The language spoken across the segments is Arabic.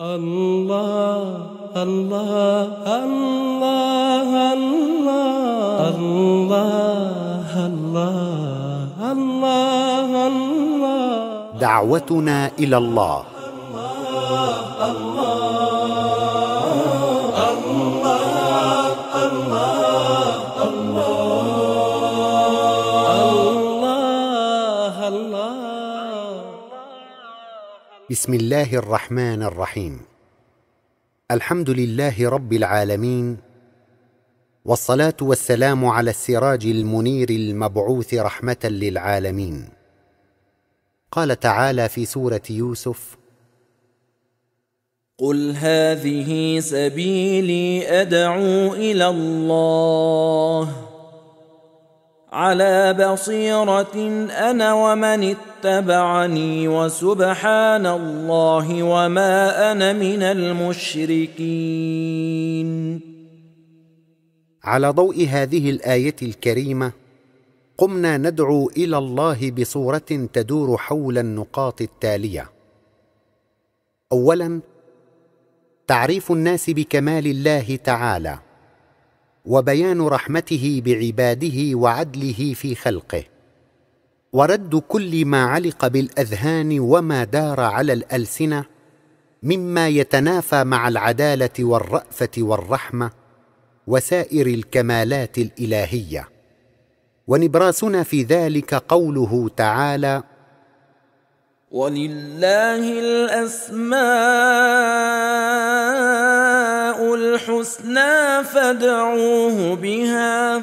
الله الله الله الله الله الله الله الله دعوتنا إلى الله الله الله بسم الله الرحمن الرحيم الحمد لله رب العالمين والصلاه والسلام على السراج المنير المبعوث رحمه للعالمين قال تعالى في سوره يوسف قل هذه سبيلي ادعو الى الله على بصيرة أنا ومن اتبعني وسبحان الله وما أنا من المشركين. على ضوء هذه الآية الكريمة قمنا ندعو إلى الله بصورة تدور حول النقاط التالية. أولا تعريف الناس بكمال الله تعالى وبيان رحمته بعباده وعدله في خلقه ورد كل ما علق بالاذهان وما دار على الالسنه مما يتنافى مع العداله والرافه والرحمه وسائر الكمالات الالهيه ونبراسنا في ذلك قوله تعالى ولله الاسماء الحسنى فادعوه بها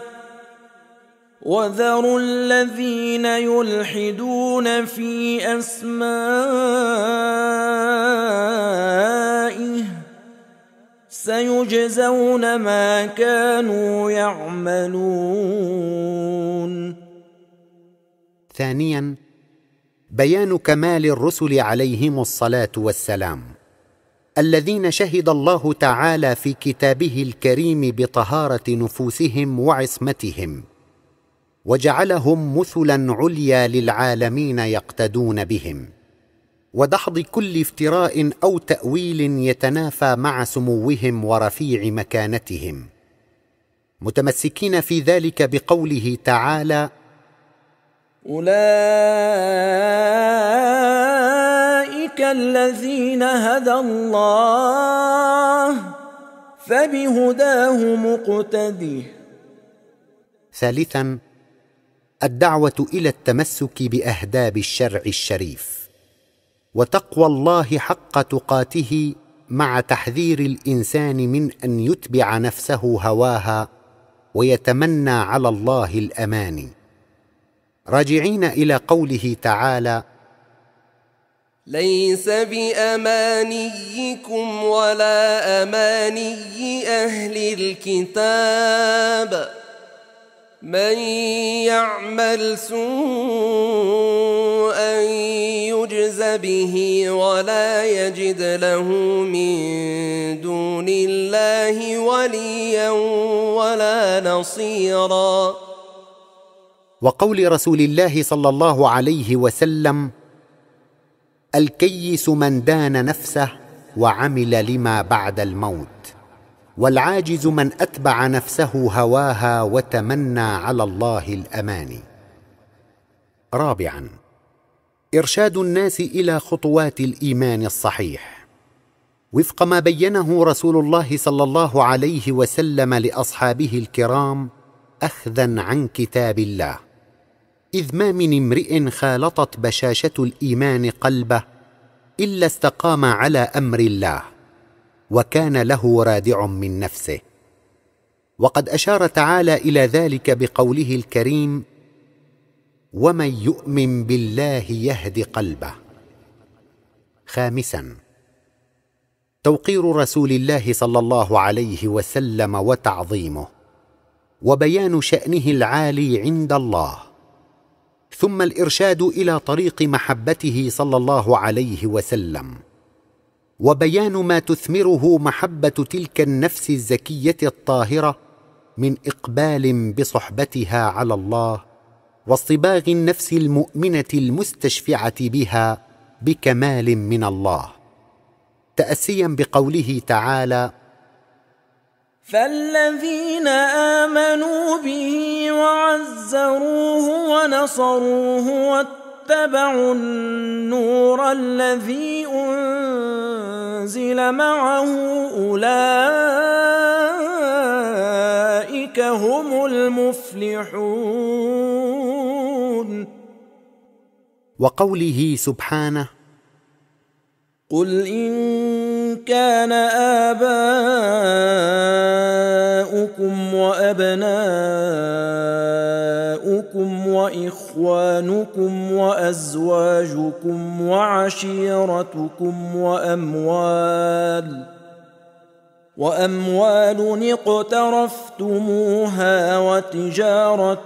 وذروا الذين يلحدون في أسمائه سيجزون ما كانوا يعملون ثانيا بيان كمال الرسل عليهم الصلاة والسلام الذين شهد الله تعالى في كتابه الكريم بطهاره نفوسهم وعصمتهم وجعلهم مثلا عليا للعالمين يقتدون بهم ودحض كل افتراء او تاويل يتنافى مع سموهم ورفيع مكانتهم متمسكين في ذلك بقوله تعالى اولئك أولئك الذين هدى الله فبهداه مقتده ثالثا الدعوة إلى التمسك بأهداب الشرع الشريف وتقوى الله حق تقاته مع تحذير الإنسان من أن يتبع نفسه هواها ويتمنى على الله الأماني راجعين إلى قوله تعالى ليس بامانيكم ولا اماني اهل الكتاب من يعمل سوءا يجز به ولا يجد له من دون الله وليا ولا نصيرا وقول رسول الله صلى الله عليه وسلم الكيس من دان نفسه وعمل لما بعد الموت والعاجز من اتبع نفسه هواها وتمنى على الله الاماني رابعا ارشاد الناس الى خطوات الايمان الصحيح وفق ما بينه رسول الله صلى الله عليه وسلم لاصحابه الكرام اخذا عن كتاب الله اذ ما من امرئ خالطت بشاشه الايمان قلبه الا استقام على امر الله وكان له رادع من نفسه وقد اشار تعالى الى ذلك بقوله الكريم ومن يؤمن بالله يهد قلبه خامسا توقير رسول الله صلى الله عليه وسلم وتعظيمه وبيان شانه العالي عند الله ثم الارشاد الى طريق محبته صلى الله عليه وسلم وبيان ما تثمره محبه تلك النفس الزكيه الطاهره من اقبال بصحبتها على الله واصطباغ النفس المؤمنه المستشفعه بها بكمال من الله تاسيا بقوله تعالى فالذين آمنوا به وعزروه ونصروه واتبعوا النور الذي أنزل معه أولئك هم المفلحون وقوله سبحانه قل إن كان آباؤكم وأبناؤكم وإخوانكم وأزواجكم وعشيرتكم وأموال وأموال اقترفتموها وتجارة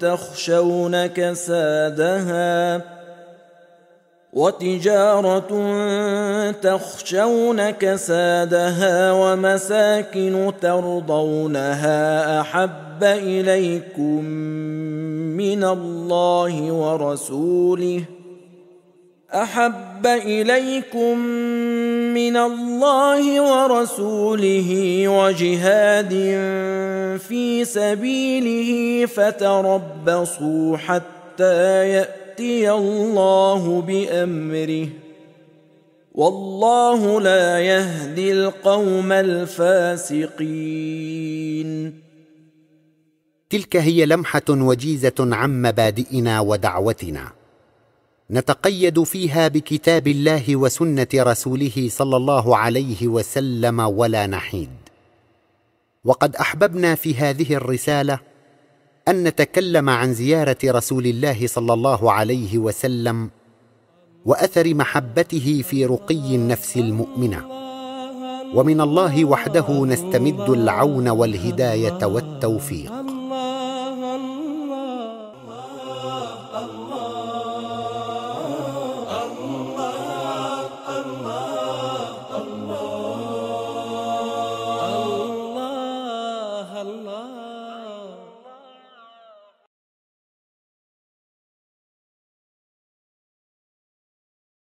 تخشون كسادها ۖ وتجارة تخشون كسادها ومساكن ترضونها أحب إليكم من الله ورسوله أحب إليكم من الله ورسوله وجهاد في سبيله فتربصوا حتى يأتي ياتي الله بامره والله لا يهدي القوم الفاسقين تلك هي لمحه وجيزه عن مبادئنا ودعوتنا نتقيد فيها بكتاب الله وسنه رسوله صلى الله عليه وسلم ولا نحيد وقد احببنا في هذه الرساله ان نتكلم عن زياره رسول الله صلى الله عليه وسلم واثر محبته في رقي النفس المؤمنه ومن الله وحده نستمد العون والهدايه والتوفيق